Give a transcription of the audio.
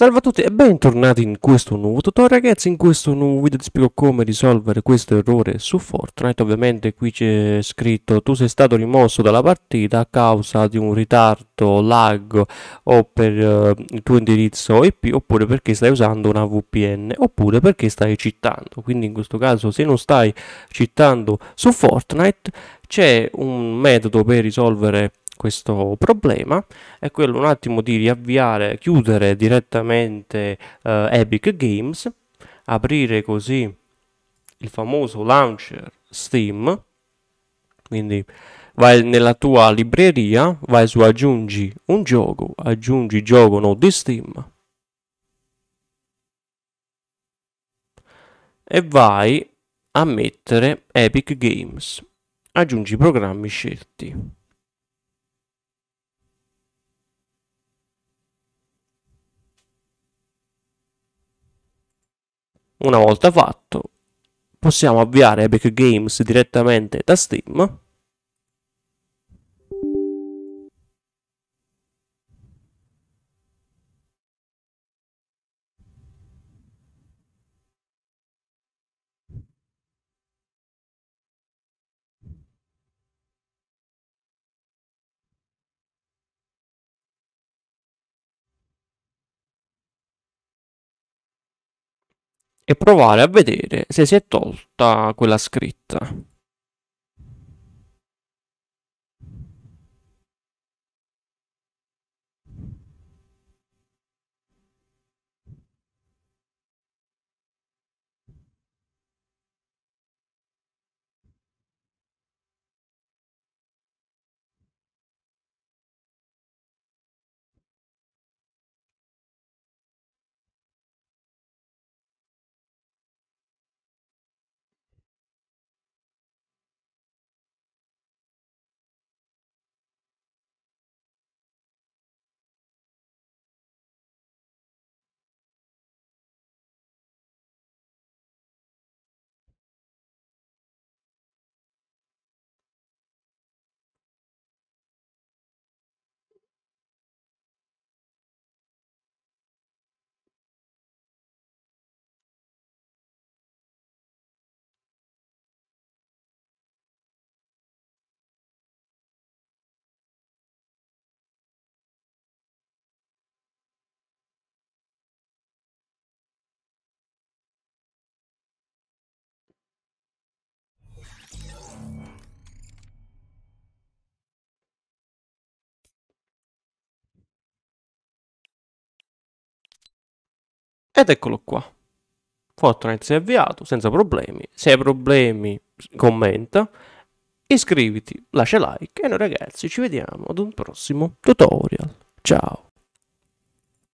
Salve a tutti e bentornati in questo nuovo tutorial ragazzi, in questo nuovo video ti spiego come risolvere questo errore su Fortnite, ovviamente qui c'è scritto tu sei stato rimosso dalla partita a causa di un ritardo, lag o per uh, il tuo indirizzo IP oppure perché stai usando una VPN oppure perché stai citando, quindi in questo caso se non stai citando su Fortnite c'è un metodo per risolvere questo problema è quello un attimo di riavviare, chiudere direttamente eh, Epic Games, aprire così il famoso launcher Steam, quindi vai nella tua libreria, vai su aggiungi un gioco, aggiungi gioco no di Steam e vai a mettere Epic Games Aggiungi i programmi scelti. Una volta fatto, possiamo avviare Epic Games direttamente da Steam e provare a vedere se si è tolta quella scritta. Ed eccolo qua. Fortnite si è avviato senza problemi. Se hai problemi, commenta. Iscriviti, lascia like e noi ragazzi ci vediamo ad un prossimo tutorial. Ciao!